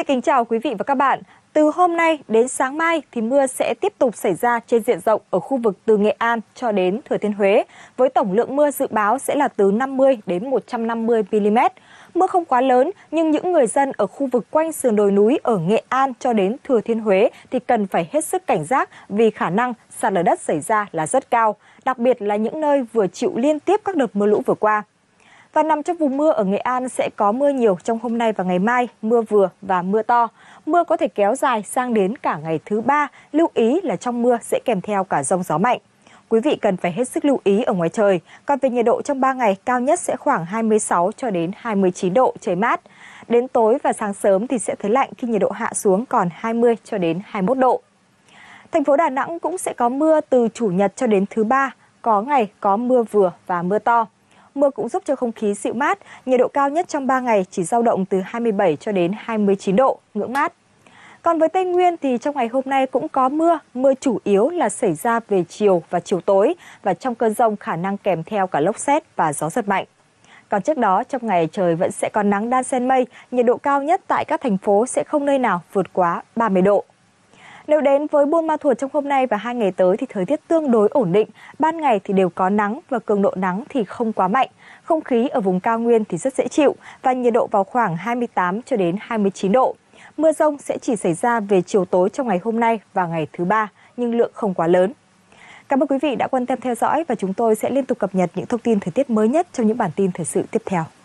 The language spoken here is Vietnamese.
Xin kính chào quý vị và các bạn. Từ hôm nay đến sáng mai thì mưa sẽ tiếp tục xảy ra trên diện rộng ở khu vực từ Nghệ An cho đến Thừa Thiên Huế với tổng lượng mưa dự báo sẽ là từ 50 đến 150 mm. Mưa không quá lớn nhưng những người dân ở khu vực quanh sườn đồi núi ở Nghệ An cho đến Thừa Thiên Huế thì cần phải hết sức cảnh giác vì khả năng sạt lở đất xảy ra là rất cao, đặc biệt là những nơi vừa chịu liên tiếp các đợt mưa lũ vừa qua. Và nằm trong vùng mưa ở Nghệ An sẽ có mưa nhiều trong hôm nay và ngày mai, mưa vừa và mưa to. Mưa có thể kéo dài sang đến cả ngày thứ ba, lưu ý là trong mưa sẽ kèm theo cả rông gió mạnh. Quý vị cần phải hết sức lưu ý ở ngoài trời, còn về nhiệt độ trong 3 ngày cao nhất sẽ khoảng 26 cho đến 29 độ trời mát. Đến tối và sáng sớm thì sẽ thấy lạnh khi nhiệt độ hạ xuống còn 20 cho đến 21 độ. Thành phố Đà Nẵng cũng sẽ có mưa từ chủ nhật cho đến thứ ba, có ngày có mưa vừa và mưa to. Mưa cũng giúp cho không khí dịu mát, nhiệt độ cao nhất trong 3 ngày chỉ dao động từ 27 cho đến 29 độ, ngưỡng mát. Còn với Tây Nguyên thì trong ngày hôm nay cũng có mưa, mưa chủ yếu là xảy ra về chiều và chiều tối và trong cơn rông khả năng kèm theo cả lốc xét và gió giật mạnh. Còn trước đó, trong ngày trời vẫn sẽ có nắng đan xen mây, nhiệt độ cao nhất tại các thành phố sẽ không nơi nào vượt quá 30 độ. Nếu đến với Buôn Ma Thuột trong hôm nay và hai ngày tới thì thời tiết tương đối ổn định, ban ngày thì đều có nắng và cường độ nắng thì không quá mạnh. Không khí ở vùng cao nguyên thì rất dễ chịu và nhiệt độ vào khoảng 28 cho đến 29 độ. Mưa rông sẽ chỉ xảy ra về chiều tối trong ngày hôm nay và ngày thứ ba, nhưng lượng không quá lớn. Cảm ơn quý vị đã quan tâm theo dõi và chúng tôi sẽ liên tục cập nhật những thông tin thời tiết mới nhất trong những bản tin thời sự tiếp theo.